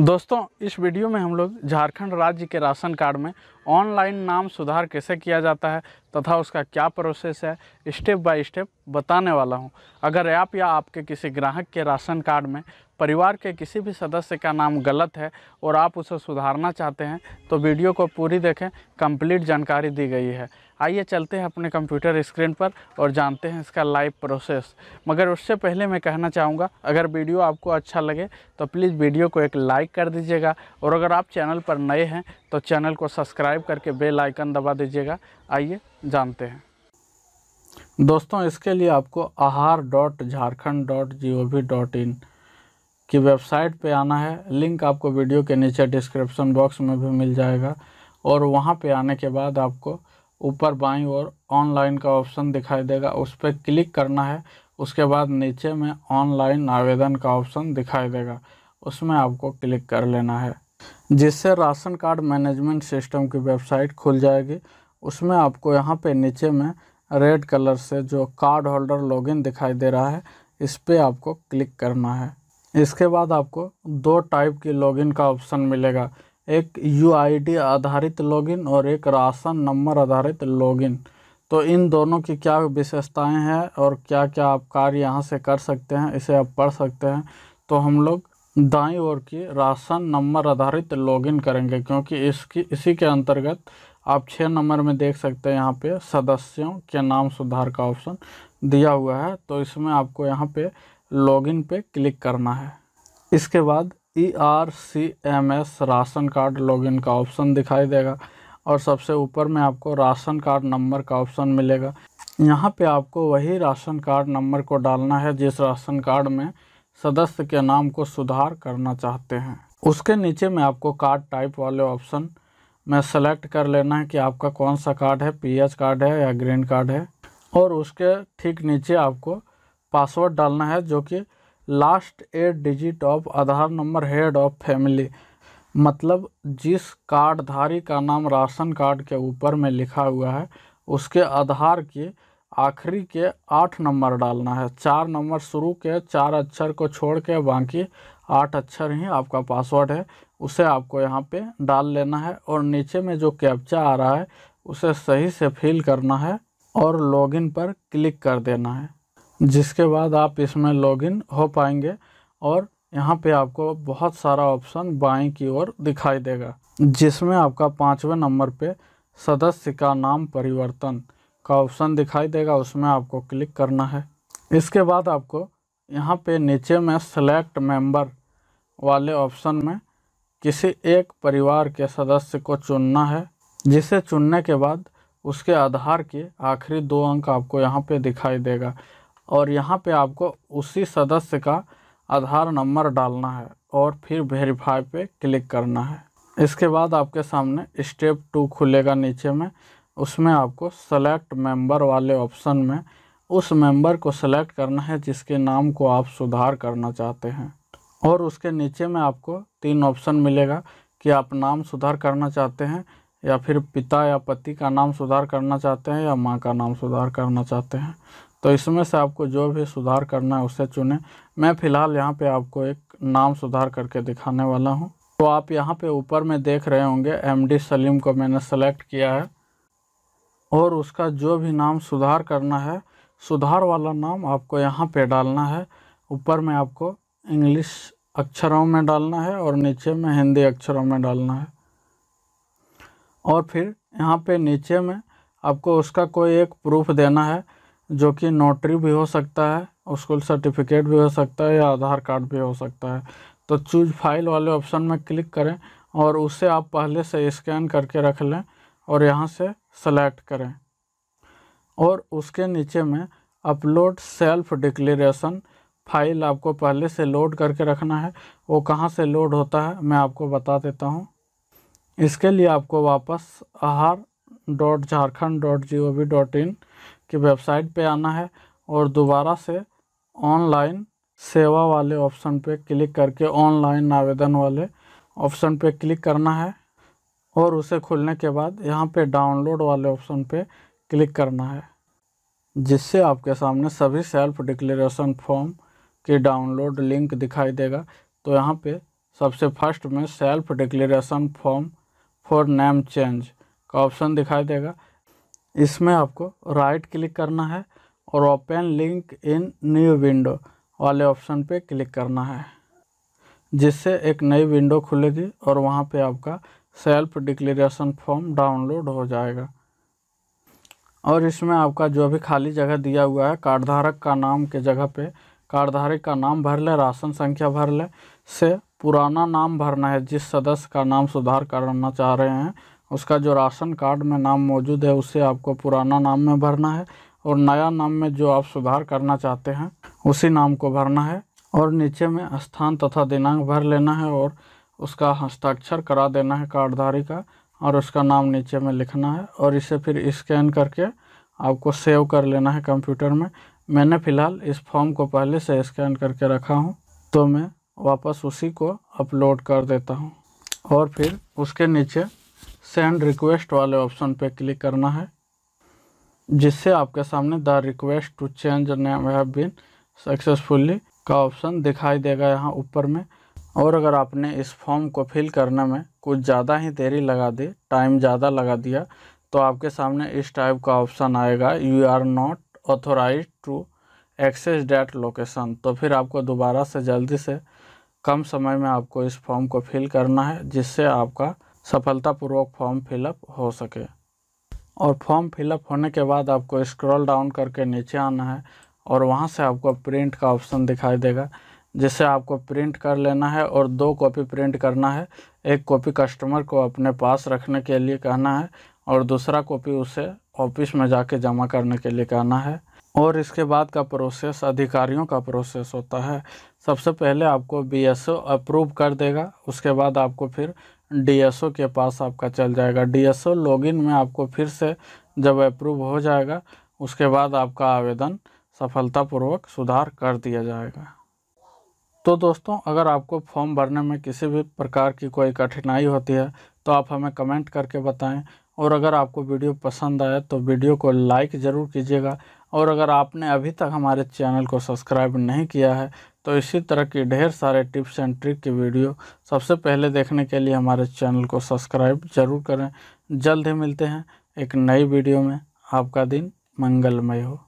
दोस्तों इस वीडियो में हम लोग झारखंड राज्य के राशन कार्ड में ऑनलाइन नाम सुधार कैसे किया जाता है तथा उसका क्या प्रोसेस है स्टेप बाय स्टेप बताने वाला हूँ अगर आप या आपके किसी ग्राहक के राशन कार्ड में परिवार के किसी भी सदस्य का नाम गलत है और आप उसे सुधारना चाहते हैं तो वीडियो को पूरी देखें कंप्लीट जानकारी दी गई है आइए चलते हैं अपने कंप्यूटर स्क्रीन पर और जानते हैं इसका लाइव प्रोसेस मगर उससे पहले मैं कहना चाहूँगा अगर वीडियो आपको अच्छा लगे तो प्लीज़ वीडियो को एक लाइक कर दीजिएगा और अगर आप चैनल पर नए हैं तो चैनल को सब्सक्राइब सब्सक्राइब करके बेल आइकन दबा दीजिएगा आइए जानते हैं दोस्तों इसके लिए आपको Aahar dot Jharkhand dot G O V dot in की वेबसाइट पे आना है लिंक आपको वीडियो के नीचे डिस्क्रिप्शन बॉक्स में भी मिल जाएगा और वहाँ पे आने के बाद आपको ऊपर बाई और ऑनलाइन का ऑप्शन दिखाई देगा उस पर क्लिक करना है उसके बाद नीचे में ऑनलाइन आवेदन का ऑप्शन दिखाई देगा उसमें आपको क्लिक कर लेना है जिससे राशन कार्ड मैनेजमेंट सिस्टम की वेबसाइट खुल जाएगी उसमें आपको यहाँ पे नीचे में रेड कलर से जो कार्ड होल्डर लॉगिन दिखाई दे रहा है इस पर आपको क्लिक करना है इसके बाद आपको दो टाइप की लॉगिन का ऑप्शन मिलेगा एक यू आधारित लॉगिन और एक राशन नंबर आधारित लॉगिन तो इन दोनों की क्या विशेषताएं हैं और क्या क्या आप कार्य यहाँ से कर सकते हैं इसे आप पढ़ सकते हैं तो हम लोग दाएं ओर की राशन नंबर आधारित लॉगिन करेंगे क्योंकि इसकी इसी के अंतर्गत आप छः नंबर में देख सकते हैं यहाँ पे सदस्यों के नाम सुधार का ऑप्शन दिया हुआ है तो इसमें आपको यहाँ पे लॉगिन पे क्लिक करना है इसके बाद E R C M S ration card login का ऑप्शन दिखाई देगा और सबसे ऊपर में आपको राशन कार्ड नंबर का ऑप्शन मिलेगा यहाँ पे आपको वही राशन कार्ड नंबर को डालना है जिस राशन कार्ड में सदस्य के नाम को सुधार करना चाहते हैं उसके नीचे में आपको कार्ड टाइप वाले ऑप्शन में सेलेक्ट कर लेना है कि आपका कौन सा कार्ड है पीएच कार्ड है या ग्रीन कार्ड है और उसके ठीक नीचे आपको पासवर्ड डालना है जो कि last eight digit of Aadhaar number head of family मतलब जिस कार्डधारी का नाम राशन कार्ड के ऊपर में लिखा हुआ है उसके आधार की आखिरी के आठ नंबर डालना है चार नंबर शुरू के चार अक्षर को छोड़ के बाकी आठ अक्षर ही आपका पासवर्ड है उसे आपको यहाँ पे डाल लेना है और नीचे में जो कैप्चा आ रहा है उसे सही से फिल करना है और लॉगिन पर क्लिक कर देना है जिसके बाद आप इसमें लॉगिन हो पाएंगे और यहाँ पे आपको बहुत सारा ऑप्शन बाएं की ओर दिखाई देगा जिसमें आपका पाँचवें नंबर पे सदस्य का नाम परिवर्तन का ऑप्शन दिखाई देगा उसमें आपको क्लिक करना है इसके बाद आपको यहाँ पे नीचे में सेलेक्ट मेंबर वाले ऑप्शन में किसी एक परिवार के सदस्य को चुनना है जिसे चुनने के बाद उसके आधार के आखिरी दो अंक आपको यहाँ पे दिखाई देगा और यहाँ पे आपको उसी सदस्य का आधार नंबर डालना है और फिर वेरीफाई पे क्लिक करना है इसके बाद आपके सामने स्टेप टू खुलेगा नीचे में उसमें आपको सेलेक्ट मेंबर वाले ऑप्शन में उस मेंबर को सेलेक्ट करना है जिसके नाम को आप सुधार करना चाहते हैं और उसके नीचे में आपको तीन ऑप्शन मिलेगा कि आप नाम सुधार करना चाहते हैं या फिर पिता या पति का नाम सुधार करना चाहते हैं या माँ का नाम सुधार करना चाहते हैं तो इसमें से आपको जो भी सुधार करना है उसे चुनें मैं फ़िलहाल यहाँ पे आपको एक नाम सुधार करके दिखाने वाला हूँ तो आप यहाँ पे ऊपर में देख रहे होंगे एमडी सलीम को मैंने सेलेक्ट किया है और उसका जो भी नाम सुधार करना है सुधार वाला नाम आपको यहाँ पे डालना है ऊपर में आपको इंग्लिश अक्षरों में डालना है और नीचे में हिंदी अक्षरों में डालना है और फिर यहाँ पे नीचे में आपको उसका कोई एक प्रूफ देना है जो कि नोटरी भी हो सकता है स्कूल सर्टिफिकेट भी हो सकता है या आधार कार्ड भी हो सकता है तो चूज फाइल वाले ऑप्शन में क्लिक करें और उसे आप पहले से स्कैन करके रख लें और यहाँ से सेलेक्ट करें और उसके नीचे में अपलोड सेल्फ डिक्लेरेशन फाइल आपको पहले से लोड करके रखना है वो कहाँ से लोड होता है मैं आपको बता देता हूँ इसके लिए आपको वापस Aahar dot Jharkhand dot G O V dot in की वेबसाइट पे आना है और दोबारा से ऑनलाइन सेवा वाले ऑप्शन पे क्लिक करके ऑनलाइन आवेदन वाले ऑप्शन पे क्लिक करना है और उसे खुलने के बाद यहाँ पे डाउनलोड वाले ऑप्शन पे क्लिक करना है जिससे आपके सामने सभी सेल्फ डिक्लेरेशन फॉर्म की डाउनलोड लिंक दिखाई देगा तो यहाँ पे सबसे फर्स्ट में self declaration form for name change का ऑप्शन दिखाई देगा इसमें आपको राइट क्लिक करना है और open link in new window वाले ऑप्शन पे क्लिक करना है जिससे एक नई विंडो खुलेगी और वहाँ पे आपका सेल्फ डिक्लेरेशन फॉर्म डाउनलोड हो जाएगा और इसमें आपका जो भी खाली जगह दिया हुआ है कार्डधारक का नाम के जगह पे कार्डधारक का नाम भर ले राशन संख्या भर ले से पुराना नाम भरना है जिस सदस्य का नाम सुधार करना चाह रहे हैं उसका जो राशन कार्ड में नाम मौजूद है उसे आपको पुराना नाम में भरना है और नया नाम में जो आप सुधार करना चाहते हैं उसी नाम को भरना है और नीचे में स्थान तथा दिनांक भर लेना है और उसका हस्ताक्षर करा देना है कार्डधारी का और उसका नाम नीचे में लिखना है और इसे फिर स्कैन करके आपको सेव कर लेना है कंप्यूटर में मैंने फ़िलहाल इस फॉर्म को पहले से स्कैन करके रखा हूँ तो मैं वापस उसी को अपलोड कर देता हूँ और फिर उसके नीचे सेंड रिक्वेस्ट वाले ऑप्शन पर क्लिक करना है जिससे आपके सामने the request to change name have been successfully का ऑप्शन दिखाई देगा यहाँ ऊपर में और अगर आपने इस फॉर्म को फिल करने में कुछ ज़्यादा ही देरी लगा दी टाइम ज़्यादा लगा दिया तो आपके सामने इस टाइप का ऑप्शन आएगा you are not authorise to access that location तो फिर आपको दोबारा से जल्दी से कम समय में आपको इस फॉर्म को फिल करना है जिससे आपका सफलतापूर्वक फॉर्म फिलअप हो सके और फॉर्म फिलअप होने के बाद आपको स्क्रॉल डाउन करके नीचे आना है और वहाँ से आपको प्रिंट का ऑप्शन दिखाई देगा जिसे आपको प्रिंट कर लेना है और दो कॉपी प्रिंट करना है एक कॉपी कस्टमर को अपने पास रखने के लिए कहना है और दूसरा कॉपी उसे ऑफिस में जाके जमा करने के लिए कहना है और इसके बाद का प्रोसेस अधिकारियों का प्रोसेस होता है सबसे पहले आपको बीएसओ अप्रूव कर देगा उसके बाद आपको फिर डीएसओ के पास आपका चल जाएगा डीएसओ लॉगिन में आपको फिर से जब अप्रूव हो जाएगा उसके बाद आपका आवेदन सफलतापूर्वक सुधार कर दिया जाएगा तो दोस्तों अगर आपको फॉर्म भरने में किसी भी प्रकार की कोई कठिनाई होती है तो आप हमें कमेंट करके बताएं और अगर आपको वीडियो पसंद आए तो वीडियो को लाइक ज़रूर कीजिएगा और अगर आपने अभी तक हमारे चैनल को सब्सक्राइब नहीं किया है तो इसी तरह की ढेर सारे टिप्स एंड ट्रिक की वीडियो सबसे पहले देखने के लिए हमारे चैनल को सब्सक्राइब ज़रूर करें जल्द ही मिलते हैं एक नई वीडियो में आपका दिन मंगलमय हो